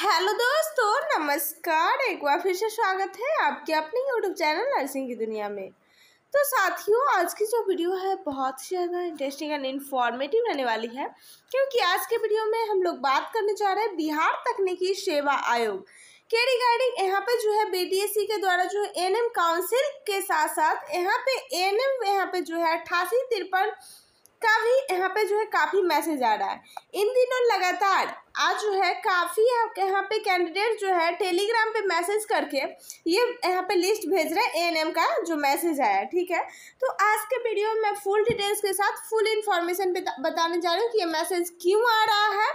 hello दोस्तों नमस्कार एक बार फिर से स्वागत है आपके अपने यूट्यूब चैनल नर्सिंग की दुनिया में तो साथियों आज की जो वीडियो है बहुत ही ज़्यादा इंटरेस्टिंग एंड इन्फॉर्मेटिव रहने वाली है क्योंकि आज के वीडियो में हम लोग बात करने जा रहे हैं बिहार तकनीकी सेवा आयोग के रिगार्डिंग यहाँ पे जो है बी e के द्वारा जो है एन काउंसिल के साथ साथ यहाँ पे एम यहाँ पे जो है अट्ठासी तिरपन का भी यहाँ पे जो है काफ़ी मैसेज आ रहा है इन दिनों लगातार आज जो है काफ़ी यहाँ पे कैंडिडेट जो है टेलीग्राम पे मैसेज करके ये यहाँ पे लिस्ट भेज रहे हैं एएनएम का जो मैसेज आया ठीक है तो आज के वीडियो में मैं फुल डिटेल्स के साथ फुल इन्फॉर्मेशन बताने जा रही हूँ कि ये मैसेज क्यों आ रहा है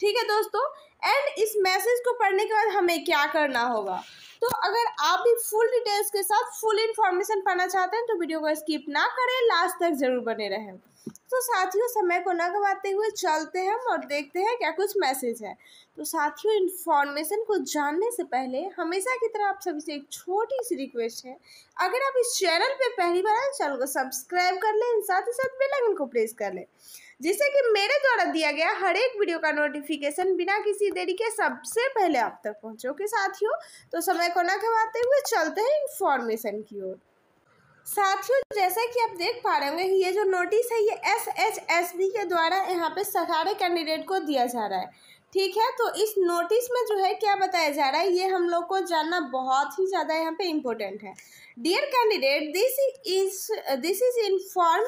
ठीक है दोस्तों एंड इस मैसेज को पढ़ने के बाद हमें क्या करना होगा तो अगर आप भी फुल डिटेल्स के साथ फुल इन्फॉर्मेशन पाना चाहते हैं तो वीडियो को स्किप ना करें लास्ट तक जरूर बने रहें तो साथियों समय को न गवाते हुए चलते हैं और देखते हैं क्या कुछ मैसेज है तो साथियों इन्फॉर्मेशन को जानने से पहले हमेशा की तरह आप सभी से एक छोटी सी रिक्वेस्ट है अगर आप इस चैनल पर पहली बार आए चैनल को सब्सक्राइब कर लें साथ ही साथ बेलाइकन को प्रेस कर लें जिसे कि मेरे द्वारा दिया गया हर एक वीडियो का नोटिफिकेशन बिना किसी देरी के सबसे पहले आप तक पहुँचे ओके साथियों तो समय को ना गंवाते हुए चलते हैं इन्फॉर्मेशन की ओर साथियों जैसा कि आप देख पा रहे होंगे ये जो नोटिस है ये एस एच एस बी के द्वारा यहाँ पे सहारे कैंडिडेट को दिया जा रहा है ठीक है तो इस नोटिस में जो है क्या बताया जा रहा है ये हम लोग को जानना बहुत ही ज़्यादा यहाँ पे इम्पोर्टेंट है dear candidate this is this is inform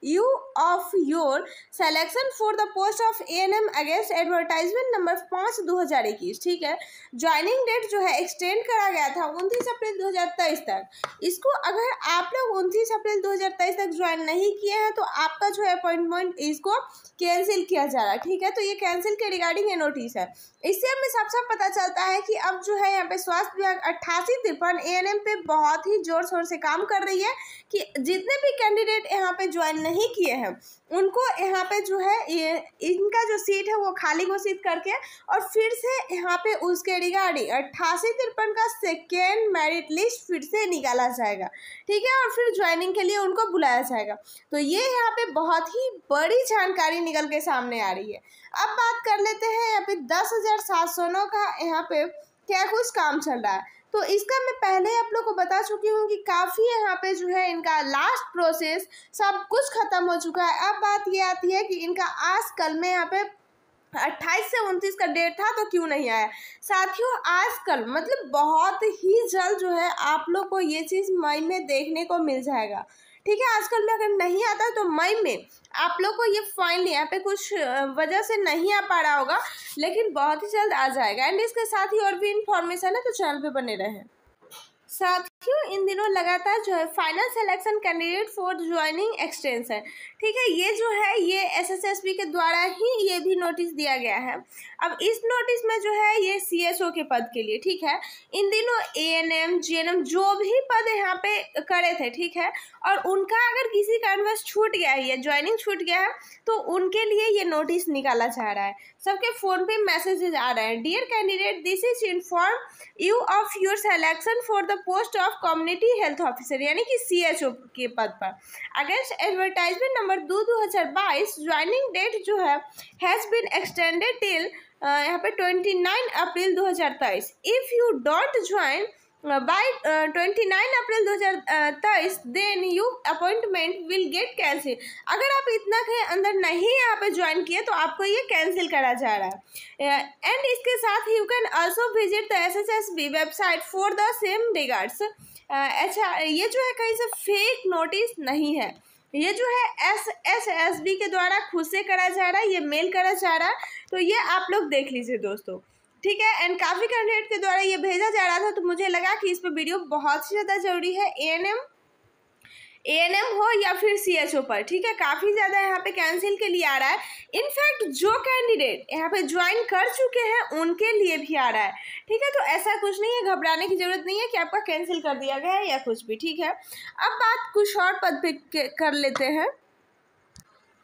you of your selection for the post of A&M against advertisement number पाँच दो हज़ार इक्कीस ठीक है ज्वाइनिंग डेट जो है एक्सटेंड करा गया था उनतीस अप्रैल दो हज़ार तेईस तक इसको अगर आप लोग उनतीस अप्रैल दो हज़ार तेईस तक ज्वाइन नहीं किए हैं तो आपका जो है अपॉइंटमेंट इसको कैंसिल किया जा रहा है ठीक है तो ये कैंसिल के रिगार्डिंग ये नोटिस है इससे हमें सब सब पता चलता है कि अब जो है यहाँ पे स्वास्थ्य विभाग अट्ठासी तिरपन ए एन एम पे बहुत ही जोर शोर से काम कर रही है कि जितने भी कैंडिडेट यहाँ पे ज्वाइन नहीं किए हैं उनको यहाँ पे जो है ये इनका जो सीट है वो खाली घोषित करके और फिर से यहाँ पे उसके रिगार्डिंग अट्ठासी तिरपन का सेकेंड मेरिट लिस्ट फिर से निकाला जाएगा ठीक है और फिर ज्वाइनिंग के लिए उनको बुलाया जाएगा तो ये यहाँ पे बहुत ही बड़ी जानकारी निकल के सामने आ रही है अब बात कर लेते हैं यहाँ पे दस हज़ार सात सौ नौ का यहाँ पे क्या कुछ काम चल रहा है तो इसका मैं पहले आप लोग को बता चुकी हूँ कि काफ़ी यहाँ पे जो है इनका लास्ट प्रोसेस सब कुछ ख़त्म हो चुका है अब बात ये आती है कि इनका आज कल में यहाँ पे अट्ठाईस से उनतीस का डेट था तो क्यों नहीं आया साथियों आजकल मतलब बहुत ही जल्द जो है आप लोग को ये चीज़ मई में देखने को मिल जाएगा ठीक है आजकल में अगर नहीं आता तो मई में आप लोग को ये फाइनल यहाँ पे कुछ वजह से नहीं आ पा रहा होगा लेकिन बहुत ही जल्द आ जाएगा एंड इसके साथ ही और भी इन्फॉर्मेशन है तो चैनल पर बने रहें साथ क्यों इन दिनों लगातार जो है final selection candidate for joining extension ठीक है ये जो है ये एसएसएसबी के द्वारा ही ये भी नोटिस दिया गया है अब इस नोटिस में जो है ये सीएसओ के पद के लिए ठीक है इन दिनों एएनएम जीएनएम जो भी पद यहाँ पे करे थे ठीक है और उनका अगर किसी कारणवश छूट गया है या ज्वाइनिंग छूट गया है तो उनके लिए ये नोटिस निकाला जा रहा है सबके फ़ोन पे मैसेजेज आ रहे हैं dear candidate this is inform you of your selection for the post of of community health officer यानी कि सी एच ओ के पद पर अगेंस्ट एडवर्टाइजमेंट नंबर दो दो हज़ार बाईस ज्वाइनिंग डेट जो है हैज़ बीन एक्सटेंडेड टिल यहाँ पे ट्वेंटी नाइन अप्रैल दो हज़ार तेईस if you don't join Uh, by uh, 29 अप्रैल 2023 then you appointment will get cancel अगर आप इतना के अंदर नहीं यहाँ पे ज्वाइन किए तो आपको ये कैंसिल करा जा रहा है एंड uh, इसके साथ you can also visit the SSSB website for the same regards अच्छा ये जो है कहीं से फेक नोटिस नहीं है ये जो है एस एस एस बी के द्वारा खुद से करा जा रहा है ये मेल करा जा रहा है तो ये आप लोग देख लीजिए दोस्तों ठीक है एंड काफ़ी कैंडिडेट के द्वारा ये भेजा जा रहा था तो मुझे लगा कि इस पर वीडियो बहुत ही ज़्यादा ज़रूरी है A N M A N M हो या फिर सी एच ओ पर ठीक है काफ़ी ज़्यादा यहाँ पे कैंसिल के लिए आ रहा है इनफैक्ट जो कैंडिडेट यहाँ पे ज्वाइन कर चुके हैं उनके लिए भी आ रहा है ठीक है तो ऐसा कुछ नहीं है घबराने की ज़रूरत नहीं है कि आपका कैंसिल कर दिया गया है या कुछ भी ठीक है अब बात कुछ और पद पे कर लेते हैं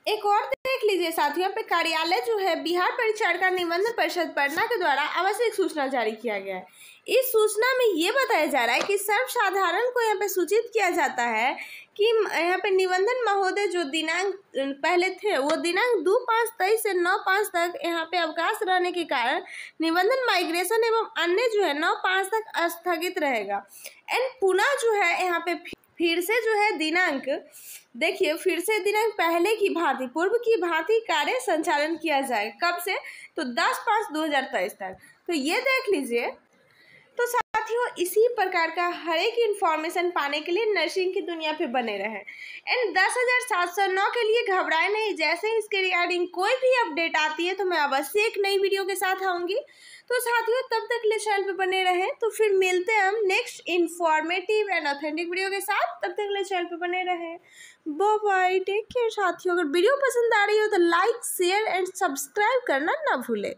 एक और देख लीजिए साथियों पे कार्यालय जो है बिहार का निबंधन परिषद पटना के द्वारा आवश्यक सूचना जारी किया गया है इस सूचना में ये बताया जा रहा है कि सर्वसाधारण को यहाँ पे सूचित किया जाता है कि यहाँ पे निबंधन महोदय जो दिनांक पहले थे वो दिनांक दो पाँच तेईस से नौ पाँच तक यहाँ पे अवकाश रहने के कारण निबंधन माइग्रेशन एवं अन्य जो है नौ पाँच तक स्थगित रहेगा एंड पुनः जो है यहाँ पे फिर से जो है दिनांक देखिए फिर से दिनांक पहले की भांति पूर्व की भांति कार्य संचालन किया जाए कब से तो दस पाँच दो हज़ार तेईस तक तो ये देख लीजिए तो इसी प्रकार का हर एक इन्फॉर्मेशन पाने के लिए नर्सिंग की दुनिया पे बने रहें एंड दस हज़ार सात सौ नौ के लिए घबराए नहीं जैसे ही इसके रिगार्डिंग कोई भी अपडेट आती है तो मैं अवश्य एक नई वीडियो के साथ आऊँगी तो साथियों तब तक लिए चैनल पे बने रहें तो फिर मिलते हैं हम next informative and authentic video के साथ तब तक लिए चैनल पे बने रहें बाय टेक केयर साथियों अगर वीडियो पसंद आ रही हो तो लाइक शेयर एंड सब्सक्राइब करना ना भूलें